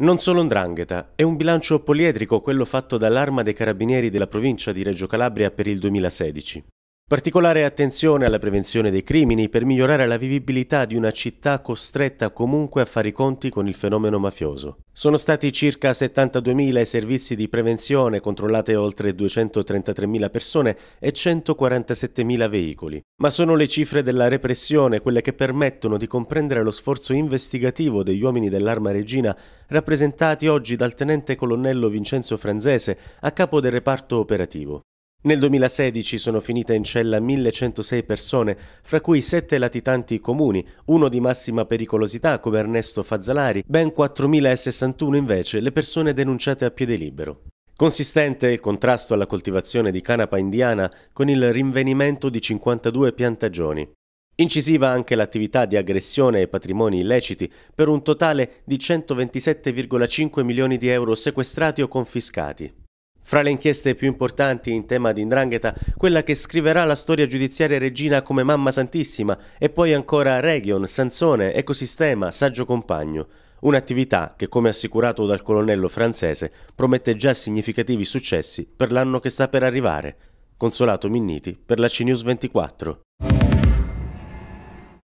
Non solo 'ndrangheta, è un bilancio poliedrico quello fatto dall'Arma dei Carabinieri della provincia di Reggio Calabria per il 2016. Particolare attenzione alla prevenzione dei crimini per migliorare la vivibilità di una città costretta comunque a fare i conti con il fenomeno mafioso. Sono stati circa 72.000 i servizi di prevenzione, controllate oltre 233.000 persone e 147.000 veicoli. Ma sono le cifre della repressione quelle che permettono di comprendere lo sforzo investigativo degli uomini dell'Arma Regina, rappresentati oggi dal tenente colonnello Vincenzo Franzese, a capo del reparto operativo. Nel 2016 sono finite in cella 1106 persone, fra cui 7 latitanti comuni, uno di massima pericolosità come Ernesto Fazzalari, ben 4061 invece le persone denunciate a piede libero. Consistente il contrasto alla coltivazione di canapa indiana con il rinvenimento di 52 piantagioni. Incisiva anche l'attività di aggressione ai patrimoni illeciti per un totale di 127,5 milioni di euro sequestrati o confiscati. Fra le inchieste più importanti in tema di indrangheta, quella che scriverà la storia giudiziaria Regina come Mamma Santissima e poi ancora Region, Sansone, Ecosistema, Saggio Compagno. Un'attività che, come assicurato dal colonnello francese, promette già significativi successi per l'anno che sta per arrivare. Consolato Minniti per la CNews 24.